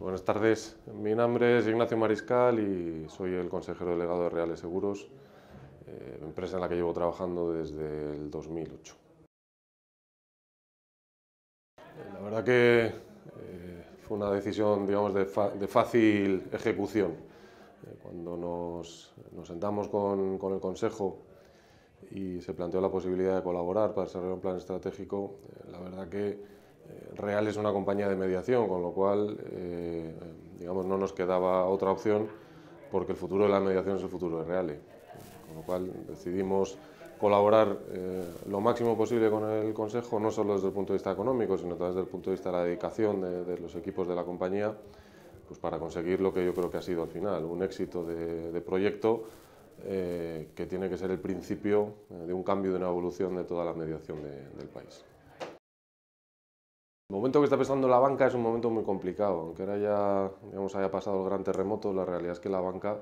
Buenas tardes, mi nombre es Ignacio Mariscal y soy el consejero delegado de Reales Seguros, eh, empresa en la que llevo trabajando desde el 2008. Eh, la verdad que eh, fue una decisión digamos, de, fácil ejecución. cuando nos, sentamos con, con, el Consejo y se planteó la posibilidad de colaborar para desarrollar un plan estratégico, la verdad que eh, real es una compañía de mediación, con lo cual, eh, digamos, no nos quedaba otra opción porque el futuro de la mediación es el futuro de Real. Con lo cual decidimos colaborar eh, lo máximo posible con el Consejo, no solo desde el punto de vista económico, sino también desde el punto de vista de la dedicación de, los equipos de la compañía, pues para conseguir lo que yo creo que ha sido al final, un éxito de, proyecto que tiene que ser el principio de un cambio, de una evolución de toda la mediación del país. El momento que está pasando la banca es un momento muy complicado. Aunque ahora ya digamos, haya pasado el gran terremoto, la realidad es que la banca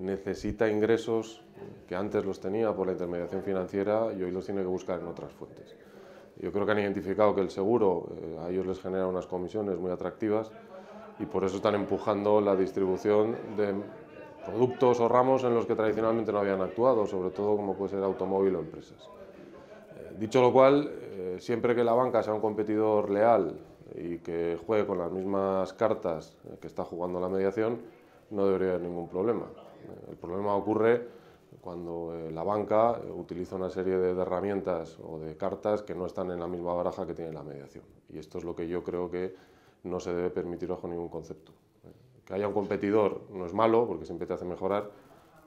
necesita ingresos que antes los tenía por la intermediación financiera y hoy los tiene que buscar en otras fuentes. Yo creo que han identificado que el seguro eh, a ellos les genera unas comisiones muy atractivas y por eso están empujando la distribución de productos o ramos en los que tradicionalmente no habían actuado, sobre todo como puede ser automóvil o empresas. Dicho lo cual, eh, siempre que la banca sea un competidor leal y que juegue con las mismas cartas eh, que está jugando la mediación, no debería haber ningún problema. Eh, el problema ocurre cuando la banca utiliza una serie de, de, herramientas o de cartas que no están en la misma baraja que tiene la mediación. Y esto es lo que yo creo que no se debe permitir bajo ningún concepto. Que haya un competidor no es malo, porque siempre te hace mejorar,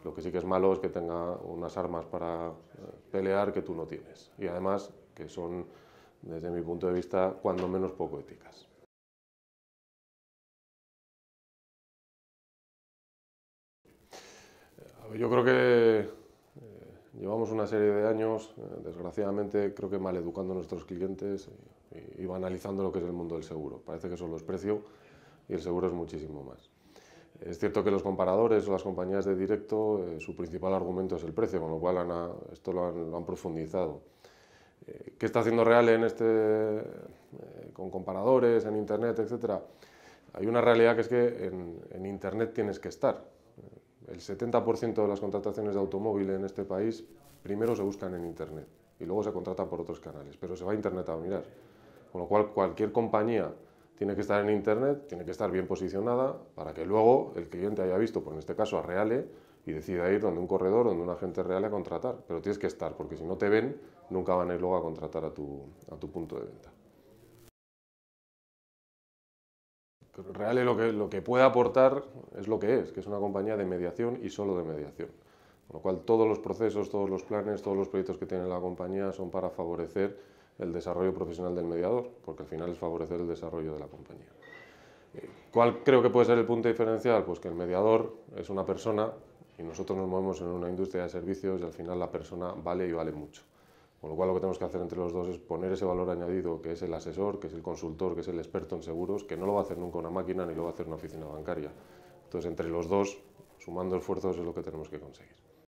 lo que sí que es malo es que tenga unas armas para eh, pelear que tú no tienes. Y además que son, desde mi punto de vista, cuando menos poco éticas. Yo creo que eh, llevamos una serie de años, eh, desgraciadamente, creo que maleducando a nuestros clientes y, y banalizando lo que es el mundo del seguro. Parece que solo es precio y el seguro es muchísimo más. Es cierto que los comparadores o las compañías de directo, eh, su principal argumento es el precio, con lo cual ah, esto lo han, profundizado. Eh, ¿Qué está haciendo Real en este, eh, con comparadores, en Internet, etcétera? Hay una realidad que es que en, Internet tienes que estar. El 70% de las contrataciones de automóvil en este país primero se buscan en Internet y luego se contratan por otros canales, pero se va a Internet a mirar. Con lo cual, cualquier compañía tiene que estar en Internet, tiene que estar bien posicionada para que luego el cliente haya visto, por pues en este caso a Reale, y decida ir donde un corredor, donde un agente real a contratar. Pero tienes que estar, porque si no te ven, nunca van a ir luego a contratar a tu, punto de venta. Reale lo lo que puede aportar es lo que es, que es una compañía de mediación y solo de mediación. Con lo cual todos los procesos, todos los planes, todos los proyectos que tiene la compañía son para favorecer el desarrollo profesional del mediador, porque al final es favorecer el desarrollo de la compañía. Eh, ¿Cuál creo que puede ser el punto diferencial? Pues que el mediador es una persona y nosotros nos movemos en una industria de servicios y al final la persona vale y vale mucho. Con lo cual lo que tenemos que hacer entre los dos es poner ese valor añadido que es el asesor, que es el consultor, que es el experto en seguros, que no lo va a hacer nunca una máquina ni lo va a hacer una oficina bancaria. Entonces entre los dos, sumando esfuerzos, es lo que tenemos que conseguir.